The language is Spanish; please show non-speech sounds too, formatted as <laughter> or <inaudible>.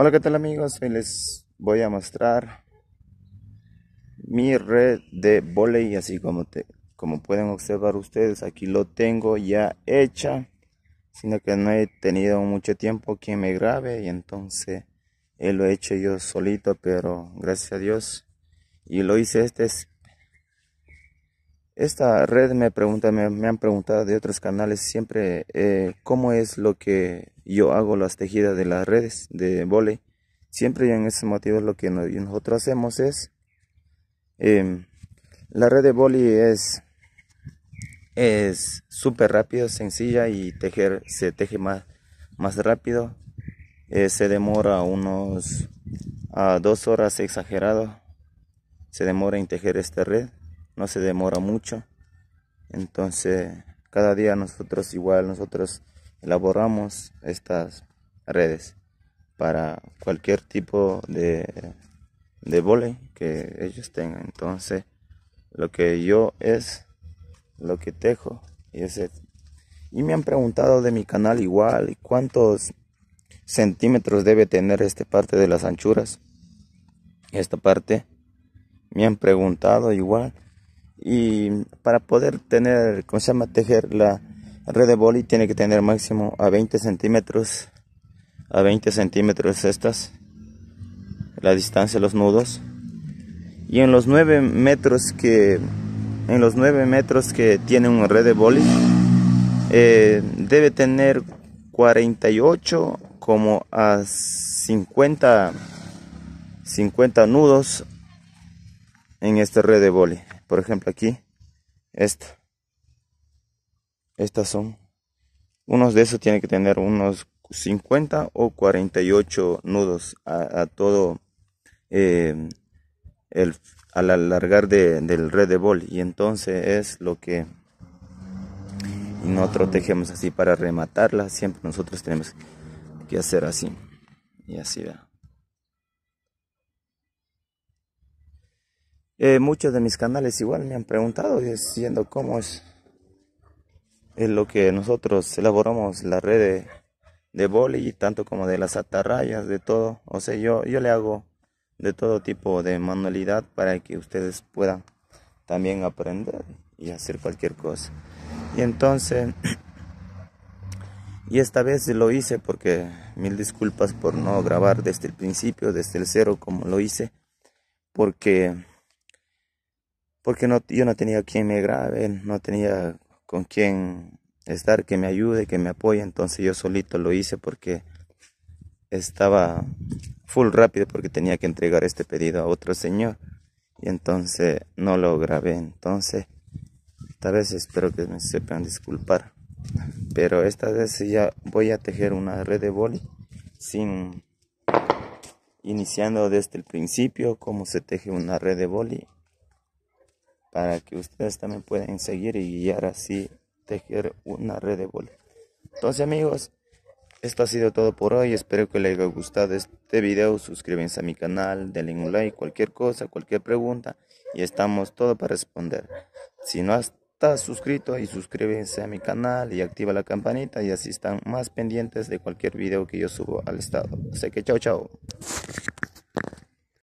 Hola, ¿qué tal amigos? Hoy les voy a mostrar mi red de voley, así como, como pueden observar ustedes, aquí lo tengo ya hecha, sino que no he tenido mucho tiempo que me grabe y entonces eh, lo he hecho yo solito, pero gracias a Dios. Y lo hice este esta red me pregunta, me, han preguntado de otros canales siempre eh, cómo es lo que yo hago las tejidas de las redes de boli. Siempre en ese motivo lo que nosotros hacemos es em, la red de boli es es súper rápida, sencilla y tejer se teje más más rápido. Eh, se demora unos a dos horas exagerado. Se demora en tejer esta red no se demora mucho. Entonces, cada día nosotros igual, nosotros elaboramos estas redes para cualquier tipo de, de que ellos tengan. Entonces, lo que yo es lo que tejo. Y, ese. y me han preguntado de mi canal igual, ¿cuántos centímetros debe tener esta parte de las anchuras? Esta parte. Me han preguntado igual y para poder tener, como se llama? Tejer la red de boli tiene que tener máximo a 20 centímetros, a 20 centímetros estas, la distancia de los nudos. Y en los 9 metros que, en los 9 metros que tiene un red de boli, eh, debe tener 48 como a 50, 50 nudos en esta red de boli. Por ejemplo, aquí, esta. Estas son. Unos de esos tienen que tener unos 50 o 48 nudos a, todo eh, el, al alargar del red de bol. Y entonces es lo que y nosotros tejemos así para rematarla. Siempre nosotros tenemos que hacer así. Y así, va. Eh, muchos de mis canales igual me han preguntado diciendo cómo es, lo que nosotros elaboramos la red de, de boli, tanto como de las atarrayas, de todo. O sea, yo, yo le hago de todo tipo de manualidad para que ustedes puedan también aprender y hacer cualquier cosa. Y entonces, <clears throat> y esta vez lo hice porque mil disculpas por no grabar desde el principio, desde el cero como lo hice, porque porque no, yo no tenía quien me grabe, no tenía con quien estar que me ayude, que me apoye, entonces yo solito lo hice porque estaba full rápido porque tenía que entregar este pedido a otro señor y entonces no lo grabé, entonces tal vez espero que me sepan disculpar, pero esta vez ya voy a tejer una red de boli sin iniciando desde el principio cómo se teje una red de boli para que ustedes también puedan seguir y guiar así, tejer una red de bola. Entonces amigos, esto ha sido todo por hoy, espero que les haya gustado este video, suscríbanse a mi canal, denle un like, cualquier cosa, cualquier pregunta y estamos todo para responder. Si no estás suscrito y suscríbanse a mi canal y activa la campanita y así están más pendientes de cualquier video que yo subo al estado. Así que chao chao.